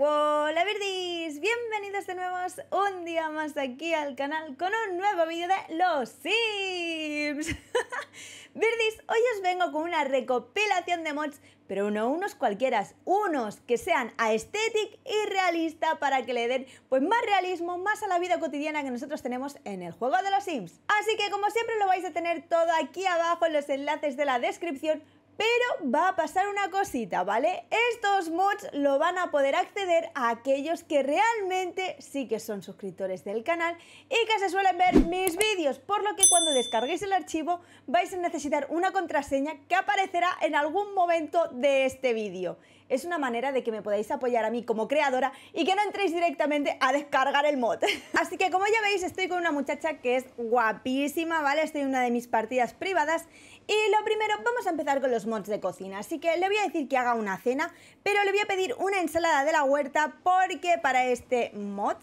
¡Hola Virdis! Bienvenidos de nuevo un día más aquí al canal con un nuevo vídeo de Los Sims. Virdis, hoy os vengo con una recopilación de mods, pero no unos cualquiera, unos que sean aesthetic y realista para que le den pues más realismo, más a la vida cotidiana que nosotros tenemos en el juego de Los Sims. Así que como siempre lo vais a tener todo aquí abajo en los enlaces de la descripción pero va a pasar una cosita, ¿vale? Estos mods lo van a poder acceder a aquellos que realmente sí que son suscriptores del canal y que se suelen ver mis vídeos, por lo que cuando descarguéis el archivo vais a necesitar una contraseña que aparecerá en algún momento de este vídeo. Es una manera de que me podáis apoyar a mí como creadora y que no entréis directamente a descargar el mod. Así que como ya veis estoy con una muchacha que es guapísima, ¿vale? Estoy en una de mis partidas privadas y lo primero, vamos a empezar con los mods de cocina. Así que le voy a decir que haga una cena, pero le voy a pedir una ensalada de la huerta porque para este mod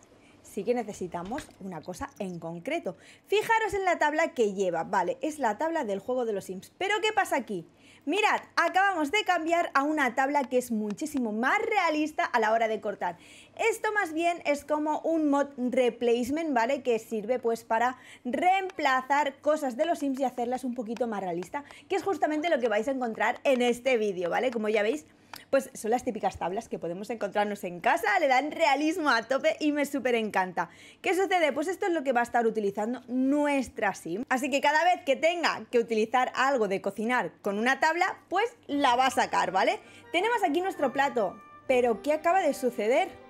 sí que necesitamos una cosa en concreto. Fijaros en la tabla que lleva, vale, es la tabla del juego de los Sims. Pero ¿qué pasa aquí? Mirad, acabamos de cambiar a una tabla que es muchísimo más realista a la hora de cortar. Esto más bien es como un mod replacement, ¿vale? Que sirve pues para reemplazar cosas de los Sims y hacerlas un poquito más realista, que es justamente lo que vais a encontrar en este vídeo, ¿vale? Como ya veis, pues son las típicas tablas que podemos encontrarnos en casa, le dan realismo a tope y me súper encanta. ¿Qué sucede? Pues esto es lo que va a estar utilizando nuestra sim. Así que cada vez que tenga que utilizar algo de cocinar con una tabla, pues la va a sacar, ¿vale? Tenemos aquí nuestro plato, pero ¿qué acaba de suceder?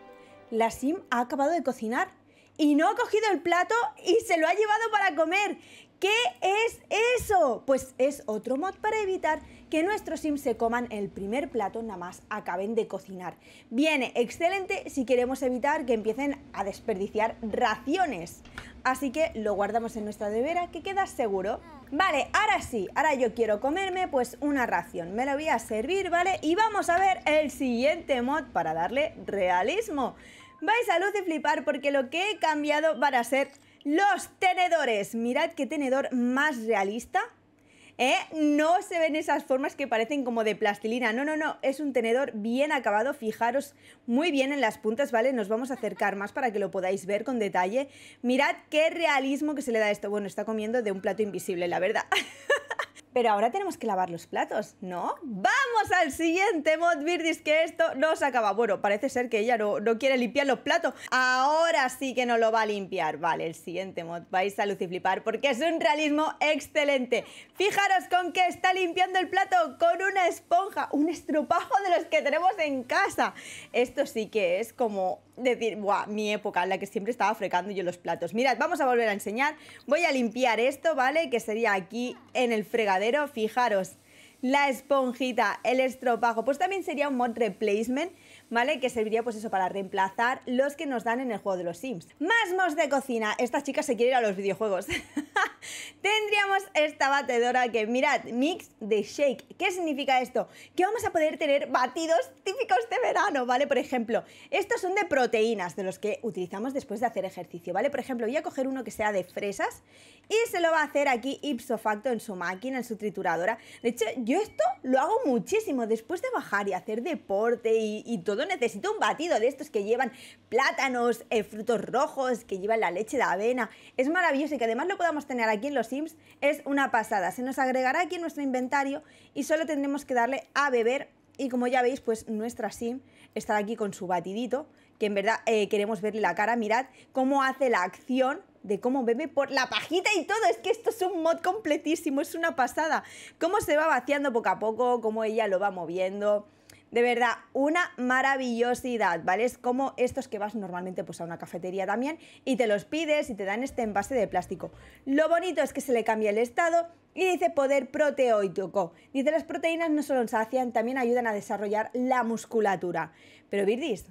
la Sim ha acabado de cocinar y no ha cogido el plato y se lo ha llevado para comer. ¿Qué es eso? Pues es otro mod para evitar que nuestros sims se coman el primer plato nada más acaben de cocinar. Viene excelente si queremos evitar que empiecen a desperdiciar raciones. Así que lo guardamos en nuestra nevera que queda seguro. Vale, ahora sí, ahora yo quiero comerme pues una ración. Me la voy a servir, ¿vale? Y vamos a ver el siguiente mod para darle realismo. Vais a luz de flipar porque lo que he cambiado van a ser los tenedores. Mirad qué tenedor más realista. ¿Eh? No se ven esas formas que parecen como de plastilina. No, no, no. Es un tenedor bien acabado. Fijaros muy bien en las puntas, ¿vale? Nos vamos a acercar más para que lo podáis ver con detalle. Mirad qué realismo que se le da a esto. Bueno, está comiendo de un plato invisible, la verdad. Pero ahora tenemos que lavar los platos, ¿no? ¡Vamos! al siguiente mod, Virdis, que esto no se acaba. Bueno, parece ser que ella no, quiere limpiar los platos. Ahora sí que no lo va a limpiar. Vale, el siguiente mod vais a luciflipar porque es un realismo excelente. Fijaros con que está limpiando el plato con una esponja, un estropajo de los que tenemos en casa. Esto sí que es como decir, Buah, mi época en la que siempre estaba fregando yo los platos. Mirad, vamos a volver a enseñar. Voy a limpiar esto, ¿vale? Que sería aquí en el fregadero. Fijaros la esponjita, el estropajo. Pues también sería un mod replacement ¿vale? Que serviría pues eso para reemplazar los que nos dan en el juego de los Sims. Más más de cocina. estas chicas se quieren ir a los videojuegos. Tendríamos esta batedora que, mirad, mix de shake. ¿Qué significa esto? Que vamos a poder tener batidos típicos de verano, ¿vale? Por ejemplo, estos son de proteínas, de los que utilizamos después de hacer ejercicio, ¿vale? Por ejemplo, voy a coger uno que sea de fresas y se lo va a hacer aquí ipso facto en su máquina, en su trituradora. De hecho, yo esto lo hago muchísimo después de bajar y hacer deporte y, y todo necesito un batido de estos que llevan plátanos, eh, frutos rojos, que llevan la leche de avena. Es maravilloso y que además lo podamos tener aquí en los Sims es una pasada. Se nos agregará aquí en nuestro inventario y solo tendremos que darle a beber y como ya veis, pues nuestra sim estará aquí con su batidito, que en verdad eh, queremos verle la cara, mirad cómo hace la acción de cómo bebe por la pajita y todo, es que esto es un mod completísimo, es una pasada, cómo se va vaciando poco a poco, cómo ella lo va moviendo, de verdad, una maravillosidad, ¿vale? Es como estos que vas normalmente pues, a una cafetería también y te los pides y te dan este envase de plástico. Lo bonito es que se le cambia el estado y dice poder proteoico. Dice las proteínas no solo sacian, también ayudan a desarrollar la musculatura. Pero Virdis,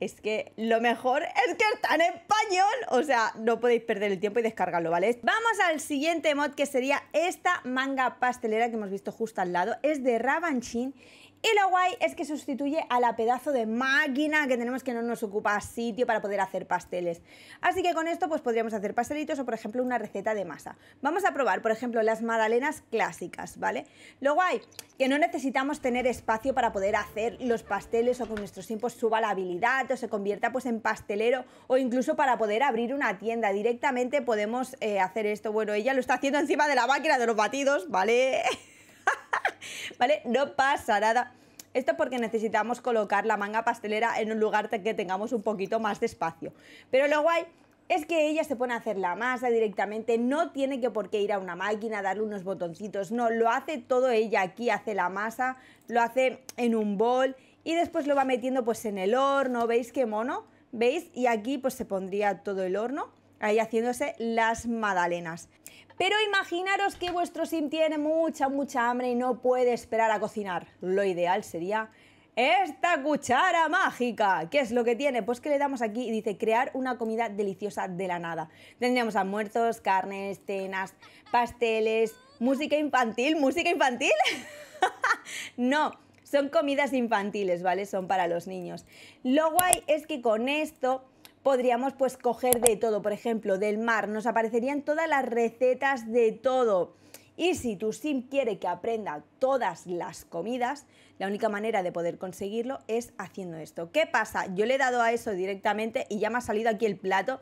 es que lo mejor es que están en español. O sea, no podéis perder el tiempo y descargarlo, ¿vale? Vamos al siguiente mod que sería esta manga pastelera que hemos visto justo al lado. Es de Rabanchin y lo guay es que sustituye a la pedazo de máquina que tenemos que no nos ocupa sitio para poder hacer pasteles. Así que con esto pues podríamos hacer pastelitos o por ejemplo una receta de masa. Vamos a probar por ejemplo las magdalenas clásicas, ¿vale? Lo guay, que no necesitamos tener espacio para poder hacer los pasteles o con nuestros tiempos suba la habilidad o se convierta pues en pastelero o incluso para poder abrir una tienda. Directamente podemos eh, hacer esto. Bueno, ella lo está haciendo encima de la máquina de los batidos, ¿vale? ¿Vale? No pasa nada. Esto porque necesitamos colocar la manga pastelera en un lugar que tengamos un poquito más de espacio. Pero lo guay es que ella se pone a hacer la masa directamente, no tiene que por qué ir a una máquina, darle unos botoncitos, no, lo hace todo ella aquí, hace la masa, lo hace en un bol y después lo va metiendo pues en el horno, ¿veis qué mono? ¿Veis? Y aquí pues se pondría todo el horno ahí haciéndose las magdalenas. Pero imaginaros que vuestro sim tiene mucha, mucha hambre y no puede esperar a cocinar. Lo ideal sería esta cuchara mágica. ¿Qué es lo que tiene? Pues que le damos aquí y dice crear una comida deliciosa de la nada. Tendríamos a carnes, cenas, pasteles, música infantil, música infantil. no, son comidas infantiles, ¿vale? Son para los niños. Lo guay es que con esto podríamos pues coger de todo, por ejemplo, del mar, nos aparecerían todas las recetas de todo. Y si tu sim quiere que aprenda todas las comidas, la única manera de poder conseguirlo es haciendo esto. ¿Qué pasa? Yo le he dado a eso directamente y ya me ha salido aquí el plato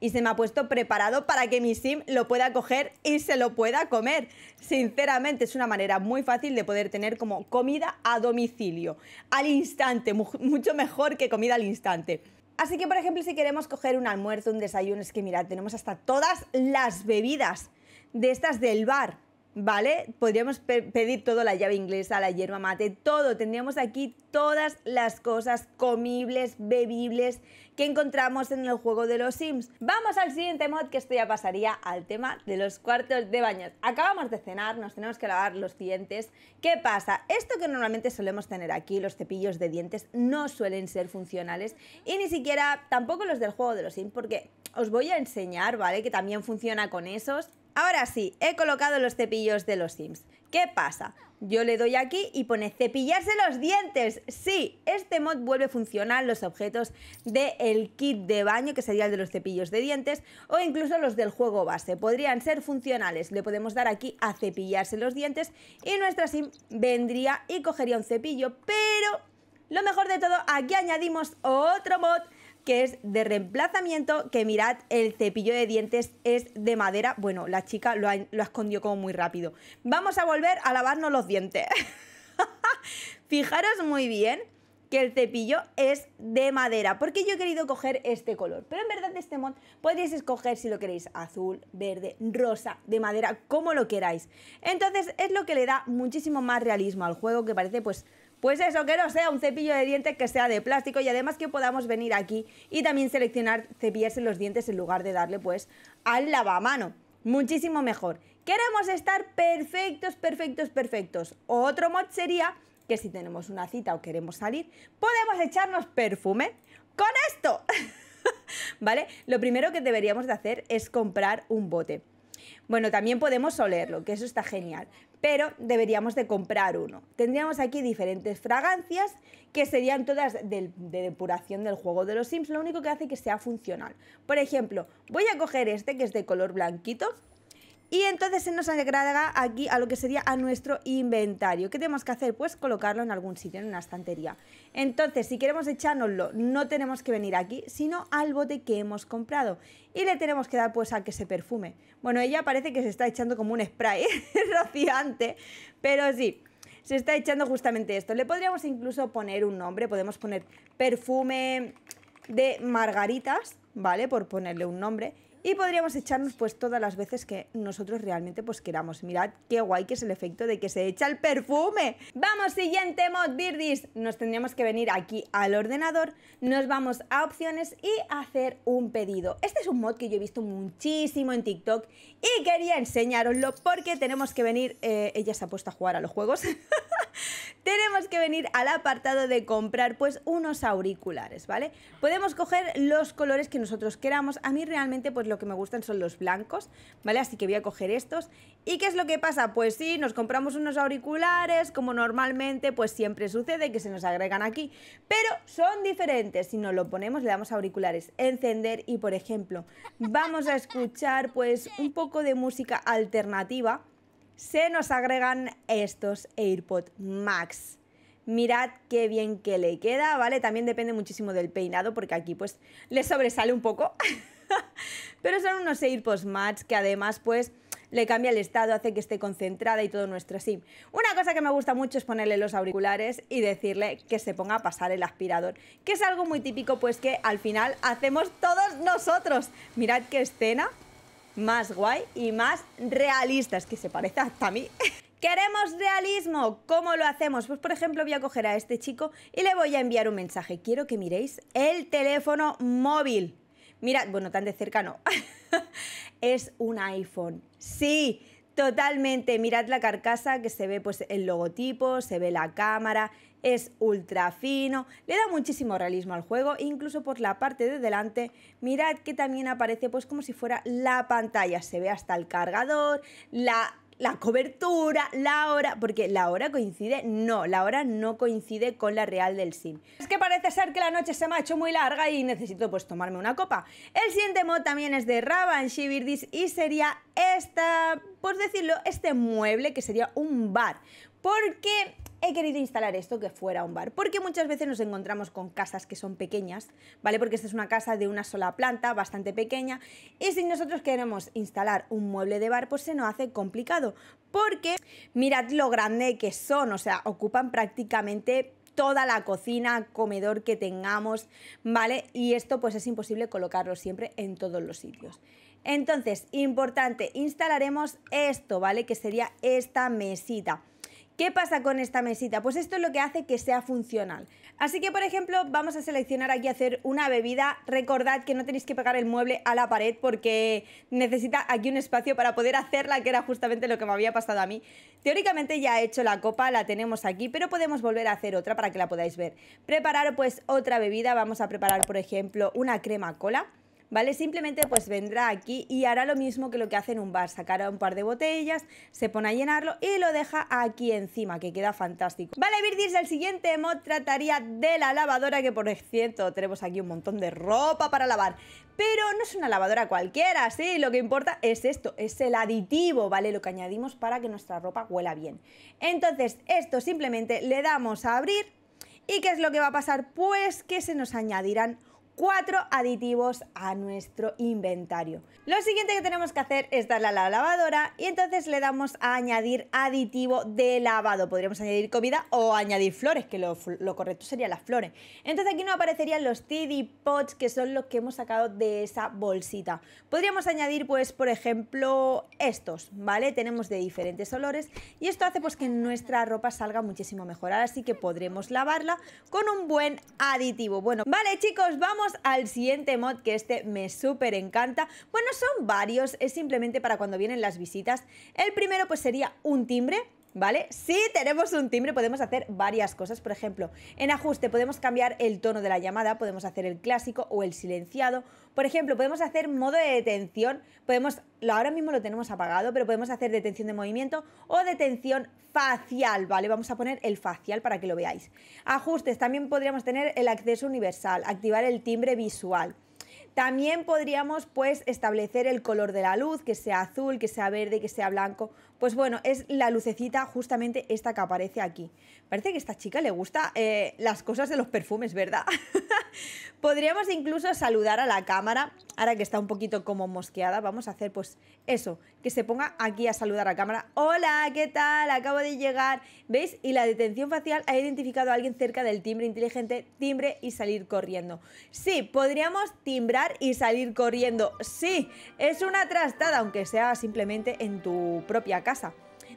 y se me ha puesto preparado para que mi sim lo pueda coger y se lo pueda comer. Sinceramente, es una manera muy fácil de poder tener como comida a domicilio, al instante, mucho mejor que comida al instante. Así que, por ejemplo, si queremos coger un almuerzo, un desayuno, es que mirad, tenemos hasta todas las bebidas de estas del bar ¿vale? Podríamos pedir todo, la llave inglesa, la yerba mate, todo. Tendríamos aquí todas las cosas comibles, bebibles que encontramos en el juego de los Sims. Vamos al siguiente mod que esto ya pasaría al tema de los cuartos de baño. Acabamos de cenar, nos tenemos que lavar los dientes. ¿Qué pasa? Esto que normalmente solemos tener aquí, los cepillos de dientes, no suelen ser funcionales y ni siquiera tampoco los del juego de los Sims porque os voy a enseñar, ¿vale? Que también funciona con esos. Ahora sí, he colocado los cepillos de los Sims. ¿Qué pasa? Yo le doy aquí y pone cepillarse los dientes. Sí, este mod vuelve a funcionar los objetos del kit de baño, que sería el de los cepillos de dientes, o incluso los del juego base. Podrían ser funcionales. Le podemos dar aquí a cepillarse los dientes y nuestra sim vendría y cogería un cepillo. Pero lo mejor de todo, aquí añadimos otro mod que es de reemplazamiento, que mirad, el cepillo de dientes es de madera. Bueno, la chica lo ha, como muy rápido. Vamos a volver a lavarnos los dientes. Fijaros muy bien que el cepillo es de madera, porque yo he querido coger este color, pero en verdad de este mod podéis escoger si lo queréis azul, verde, rosa, de madera, como lo queráis. Entonces es lo que le da muchísimo más realismo al juego, que parece pues pues eso, que no sea un cepillo de dientes que sea de plástico y además que podamos venir aquí y también seleccionar cepillarse los dientes en lugar de darle pues al lavamano. Muchísimo mejor. Queremos estar perfectos, perfectos, perfectos. Otro mod sería que si tenemos una cita o queremos salir, podemos echarnos perfume con esto. ¿Vale? Lo primero que deberíamos de hacer es comprar un bote. Bueno, también podemos olerlo, que eso está genial pero deberíamos de comprar uno. Tendríamos aquí diferentes fragancias que serían todas de, de depuración del juego de los Sims, lo único que hace que sea funcional. Por ejemplo, voy a coger este que es de color blanquito, y entonces se nos agrega aquí a lo que sería a nuestro inventario. ¿Qué tenemos que hacer? Pues colocarlo en algún sitio, en una estantería. Entonces, si queremos echárnoslo, no tenemos que venir aquí, sino al bote que hemos comprado. Y le tenemos que dar pues a que se perfume. Bueno, ella parece que se está echando como un spray rociante, pero sí se está echando justamente esto. Le podríamos incluso poner un nombre, podemos poner perfume de margaritas, ¿vale? Por ponerle un nombre. Y podríamos echarnos pues todas las veces que nosotros realmente pues queramos. Mirad qué guay que es el efecto de que se echa el perfume. Vamos, siguiente mod, Birdis. Nos tendríamos que venir aquí al ordenador, nos vamos a opciones y hacer un pedido. Este es un mod que yo he visto muchísimo en TikTok y quería enseñároslo porque tenemos que venir... Eh, ella se ha puesto a jugar a los juegos. tenemos que venir al apartado de comprar pues unos auriculares, ¿vale? Podemos coger los colores que nosotros queramos. A mí realmente pues lo que me gustan son los blancos, ¿vale? Así que voy a coger estos. ¿Y qué es lo que pasa? Pues sí, nos compramos unos auriculares, como normalmente pues siempre sucede que se nos agregan aquí, pero son diferentes. Si nos lo ponemos le damos auriculares, encender y por ejemplo, vamos a escuchar pues un poco de música alternativa se nos agregan estos Airpods Max. Mirad qué bien que le queda, ¿vale? También depende muchísimo del peinado porque aquí pues le sobresale un poco. Pero son unos AirPods Max que además pues le cambia el estado, hace que esté concentrada y todo nuestro así Una cosa que me gusta mucho es ponerle los auriculares y decirle que se ponga a pasar el aspirador, que es algo muy típico pues que al final hacemos todos nosotros. Mirad qué escena más guay y más realistas que se parezca hasta a mí. Queremos realismo. ¿Cómo lo hacemos? Pues por ejemplo voy a coger a este chico y le voy a enviar un mensaje. Quiero que miréis el teléfono móvil. Mirad, bueno, tan de cerca no. es un iPhone. Sí, totalmente. Mirad la carcasa que se ve pues el logotipo, se ve la cámara, es ultra fino, le da muchísimo realismo al juego, e incluso por la parte de delante, mirad que también aparece pues como si fuera la pantalla, se ve hasta el cargador, la la cobertura, la hora, porque la hora coincide, no, la hora no coincide con la real del sim. Es que parece ser que la noche se me ha hecho muy larga y necesito pues tomarme una copa. El siguiente mod también es de Raban Shibirdis y sería esta, por decirlo, este mueble que sería un bar, porque he querido instalar esto que fuera un bar, porque muchas veces nos encontramos con casas que son pequeñas, ¿vale? Porque esta es una casa de una sola planta, bastante pequeña, y si nosotros queremos instalar un mueble de bar, pues se nos hace complicado, porque mirad lo grande que son, o sea, ocupan prácticamente toda la cocina, comedor que tengamos, ¿vale? Y esto pues es imposible colocarlo siempre en todos los sitios. Entonces, importante, instalaremos esto, ¿vale? Que sería esta mesita. ¿Qué pasa con esta mesita? Pues esto es lo que hace que sea funcional. Así que, por ejemplo, vamos a seleccionar aquí hacer una bebida. Recordad que no tenéis que pegar el mueble a la pared porque necesita aquí un espacio para poder hacerla, que era justamente lo que me había pasado a mí. Teóricamente ya he hecho la copa, la tenemos aquí, pero podemos volver a hacer otra para que la podáis ver. Preparar pues otra bebida, vamos a preparar por ejemplo una crema cola. ¿vale? Simplemente pues vendrá aquí y hará lo mismo que lo que hace en un bar, sacará un par de botellas, se pone a llenarlo y lo deja aquí encima, que queda fantástico. Vale, Virgis, el siguiente mod trataría de la lavadora, que por cierto tenemos aquí un montón de ropa para lavar, pero no es una lavadora cualquiera, sí, lo que importa es esto, es el aditivo, ¿vale? Lo que añadimos para que nuestra ropa huela bien. Entonces, esto simplemente le damos a abrir y ¿qué es lo que va a pasar? Pues que se nos añadirán cuatro aditivos a nuestro inventario. Lo siguiente que tenemos que hacer es darle a la lavadora y entonces le damos a añadir aditivo de lavado. Podríamos añadir comida o añadir flores, que lo, correcto sería las flores. Entonces aquí nos aparecerían los tiddy pots, que son los que hemos sacado de esa bolsita. Podríamos añadir, pues, por ejemplo, estos, ¿vale? Tenemos de diferentes olores y esto hace pues que nuestra ropa salga muchísimo mejor. así que podremos lavarla con un buen aditivo. Bueno, vale chicos, vamos al siguiente mod que este me súper encanta. Bueno, son varios, es simplemente para cuando vienen las visitas. El primero pues sería un timbre ¿Vale? Si tenemos un timbre podemos hacer varias cosas, por ejemplo, en ajuste podemos cambiar el tono de la llamada, podemos hacer el clásico o el silenciado, por ejemplo, podemos hacer modo de detención, podemos, ahora mismo lo tenemos apagado, pero podemos hacer detención de movimiento o detención facial, ¿vale? Vamos a poner el facial para que lo veáis. Ajustes, también podríamos tener el acceso universal, activar el timbre visual. También podríamos pues establecer el color de la luz, que sea azul, que sea verde, que sea blanco. Pues bueno, es la lucecita justamente esta que aparece aquí. Parece que a esta chica le gusta eh, las cosas de los perfumes, ¿verdad? Podríamos incluso saludar a la cámara, ahora que está un poquito como mosqueada, vamos a hacer pues eso, que se ponga aquí a saludar a la cámara. Hola, ¿qué tal? Acabo de llegar. ¿Veis? Y la detención facial ha identificado a alguien cerca del timbre inteligente, timbre y salir corriendo. Sí, podríamos timbrar y salir corriendo. Sí, es una trastada, aunque sea simplemente en tu propia casa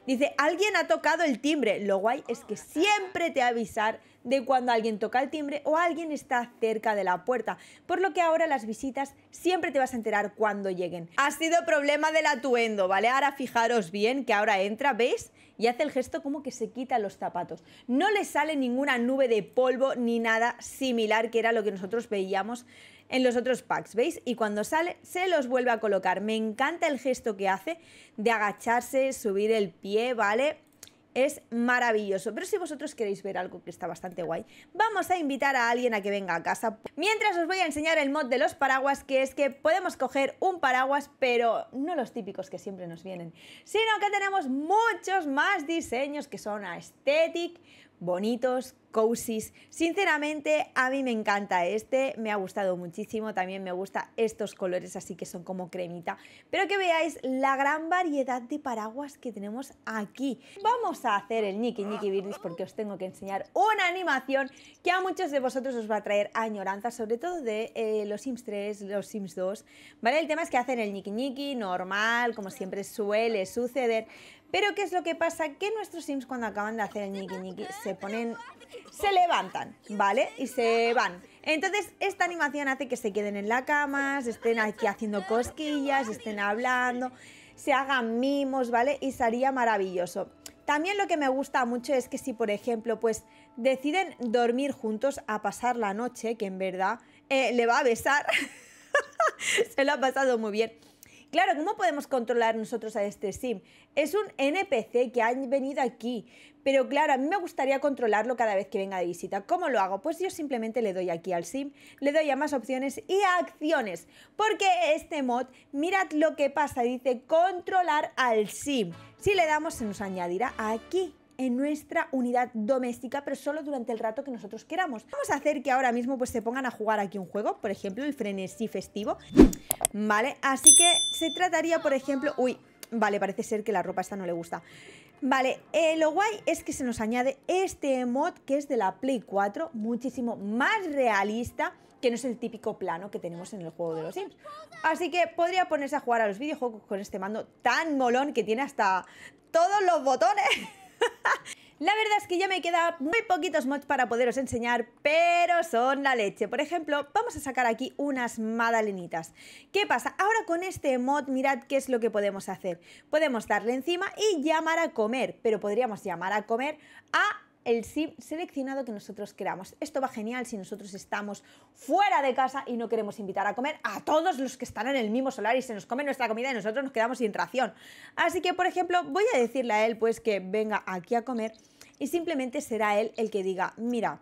Dice, alguien ha tocado el timbre. Lo guay es que siempre te avisar de cuando alguien toca el timbre o alguien está cerca de la puerta, por lo que ahora las visitas siempre te vas a enterar cuando lleguen. Ha sido problema del atuendo, ¿vale? Ahora fijaros bien que ahora entra, ¿veis? Y hace el gesto como que se quita los zapatos. No le sale ninguna nube de polvo ni nada similar que era lo que nosotros veíamos en los otros packs, ¿veis? Y cuando sale, se los vuelve a colocar. Me encanta el gesto que hace de agacharse, subir el pie, ¿vale? Es maravilloso. Pero si vosotros queréis ver algo que está bastante guay, vamos a invitar a alguien a que venga a casa. Mientras os voy a enseñar el mod de los paraguas, que es que podemos coger un paraguas, pero no los típicos que siempre nos vienen, sino que tenemos muchos más diseños que son aesthetic, bonitos, cozies. Sinceramente, a mí me encanta este, me ha gustado muchísimo, también me gustan estos colores así que son como cremita, pero que veáis la gran variedad de paraguas que tenemos aquí. Vamos a hacer el Niki Niki Virtus porque os tengo que enseñar una animación que a muchos de vosotros os va a traer añoranza, sobre todo de eh, los Sims 3, los Sims 2, ¿vale? El tema es que hacen el Niki Niki normal, como siempre suele suceder, pero ¿qué es lo que pasa? Que nuestros Sims cuando acaban de hacer el ñiqui ñiqui se ponen... Se levantan, ¿vale? Y se van. Entonces esta animación hace que se queden en la cama, se estén aquí haciendo cosquillas, estén hablando, se hagan mimos, ¿vale? Y sería maravilloso. También lo que me gusta mucho es que si, por ejemplo, pues deciden dormir juntos a pasar la noche, que en verdad eh, le va a besar, se lo ha pasado muy bien. Claro, ¿cómo podemos controlar nosotros a este sim? Es un NPC que ha venido aquí, pero claro, a mí me gustaría controlarlo cada vez que venga de visita. ¿Cómo lo hago? Pues yo simplemente le doy aquí al sim, le doy a más opciones y acciones, porque este mod, mirad lo que pasa, dice controlar al sim. Si le damos se nos añadirá aquí en nuestra unidad doméstica, pero solo durante el rato que nosotros queramos. Vamos a hacer que ahora mismo pues se pongan a jugar aquí un juego, por ejemplo, el frenesí festivo, ¿vale? Así que se trataría, por ejemplo... Uy, vale, parece ser que la ropa esta no le gusta. Vale, eh, lo guay es que se nos añade este mod que es de la Play 4, muchísimo más realista que no es el típico plano que tenemos en el juego de los Sims. Así que podría ponerse a jugar a los videojuegos con este mando tan molón que tiene hasta todos los botones. La verdad es que ya me quedan muy poquitos mods para poderos enseñar, pero son la leche. Por ejemplo, vamos a sacar aquí unas madalinitas ¿Qué pasa? Ahora con este mod, mirad qué es lo que podemos hacer. Podemos darle encima y llamar a comer, pero podríamos llamar a comer a el sim seleccionado que nosotros queramos. Esto va genial si nosotros estamos fuera de casa y no queremos invitar a comer a todos los que están en el mismo solar y se nos come nuestra comida y nosotros nos quedamos sin ración. Así que, por ejemplo, voy a decirle a él pues que venga aquí a comer y simplemente será él el que diga, mira,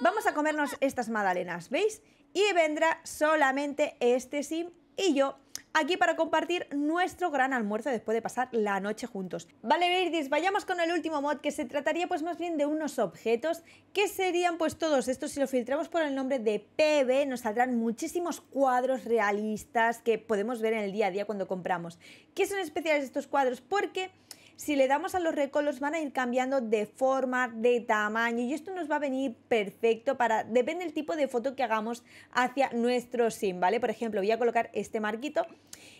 vamos a comernos estas magdalenas, ¿veis? Y vendrá solamente este sim y yo aquí para compartir nuestro gran almuerzo después de pasar la noche juntos. Vale, Verdis, vayamos con el último mod que se trataría pues más bien de unos objetos que serían pues todos estos, si lo filtramos por el nombre de PB nos saldrán muchísimos cuadros realistas que podemos ver en el día a día cuando compramos. ¿Qué son especiales estos cuadros? Porque si le damos a los recolos van a ir cambiando de forma, de tamaño y esto nos va a venir perfecto para, depende del tipo de foto que hagamos hacia nuestro sim, ¿vale? Por ejemplo, voy a colocar este marquito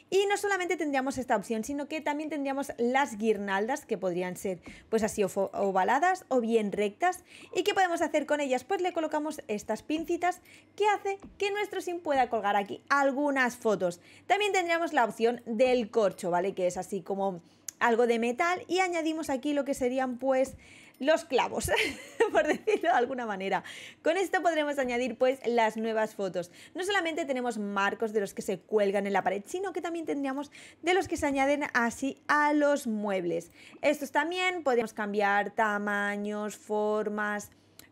y no solamente tendríamos esta opción, sino que también tendríamos las guirnaldas que podrían ser pues así ovaladas o bien rectas. ¿Y qué podemos hacer con ellas? Pues le colocamos estas pincitas que hace que nuestro sim pueda colgar aquí algunas fotos. También tendríamos la opción del corcho, ¿vale? Que es así como algo de metal y añadimos aquí lo que serían pues los clavos, por decirlo de alguna manera. Con esto podremos añadir pues las nuevas fotos. No solamente tenemos marcos de los que se cuelgan en la pared, sino que también tendríamos de los que se añaden así a los muebles. Estos también podríamos cambiar tamaños, formas,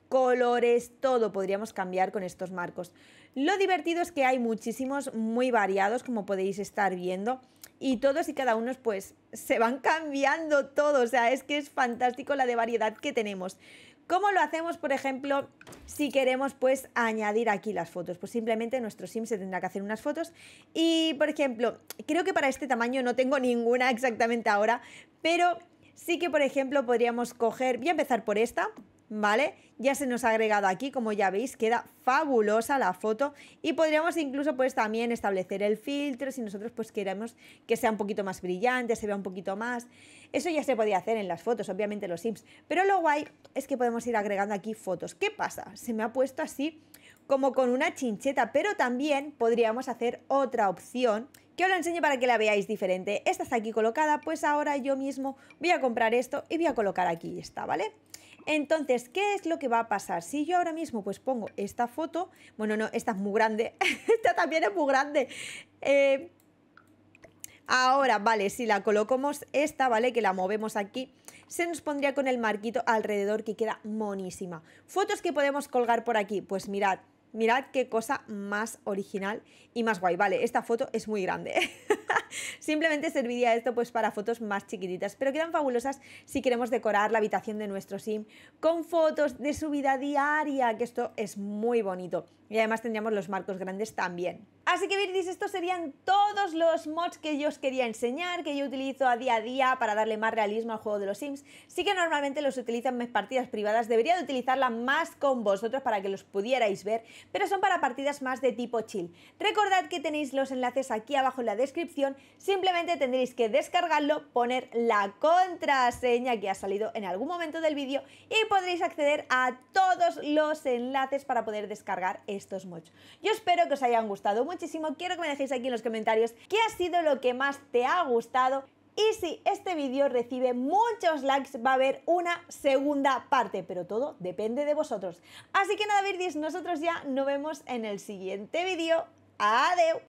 colores, todo podríamos cambiar con estos marcos. Lo divertido es que hay muchísimos muy variados, como podéis estar viendo y todos y cada uno pues se van cambiando todo, o sea, es que es fantástico la de variedad que tenemos. ¿Cómo lo hacemos, por ejemplo, si queremos pues añadir aquí las fotos? Pues simplemente nuestro sim se tendrá que hacer unas fotos y, por ejemplo, creo que para este tamaño no tengo ninguna exactamente ahora, pero sí que, por ejemplo, podríamos coger, voy a empezar por esta, ¿vale? Ya se nos ha agregado aquí, como ya veis, queda fabulosa la foto y podríamos incluso pues también establecer el filtro si nosotros pues queremos que sea un poquito más brillante, se vea un poquito más. Eso ya se podía hacer en las fotos, obviamente los sims, pero lo guay es que podemos ir agregando aquí fotos. ¿Qué pasa? Se me ha puesto así como con una chincheta, pero también podríamos hacer otra opción que os la enseño para que la veáis diferente. Esta está aquí colocada, pues ahora yo mismo voy a comprar esto y voy a colocar aquí está ¿vale? Entonces, ¿qué es lo que va a pasar? Si yo ahora mismo pues pongo esta foto, bueno, no, esta es muy grande, esta también es muy grande. Eh, ahora, vale, si la colocamos esta, ¿vale? Que la movemos aquí, se nos pondría con el marquito alrededor que queda monísima. Fotos que podemos colgar por aquí, pues mirad, mirad qué cosa más original y más guay. Vale, esta foto es muy grande. Simplemente serviría esto pues para fotos más chiquititas, pero quedan fabulosas si queremos decorar la habitación de nuestro sim con fotos de su vida diaria, que esto es muy bonito. Y además tendríamos los marcos grandes también. Así que Virtis, estos serían todos los mods que yo os quería enseñar, que yo utilizo a día a día para darle más realismo al juego de los Sims. Sí que normalmente los utilizo en mis partidas privadas, debería de utilizarla más con vosotros para que los pudierais ver, pero son para partidas más de tipo chill. Recordad que tenéis los enlaces aquí abajo en la descripción, simplemente tendréis que descargarlo, poner la contraseña que ha salido en algún momento del vídeo y podréis acceder a todos los enlaces para poder descargar el estos mods. Yo espero que os hayan gustado muchísimo, quiero que me dejéis aquí en los comentarios qué ha sido lo que más te ha gustado y si este vídeo recibe muchos likes va a haber una segunda parte, pero todo depende de vosotros. Así que nada, Virdis, nosotros ya nos vemos en el siguiente vídeo. Adiós.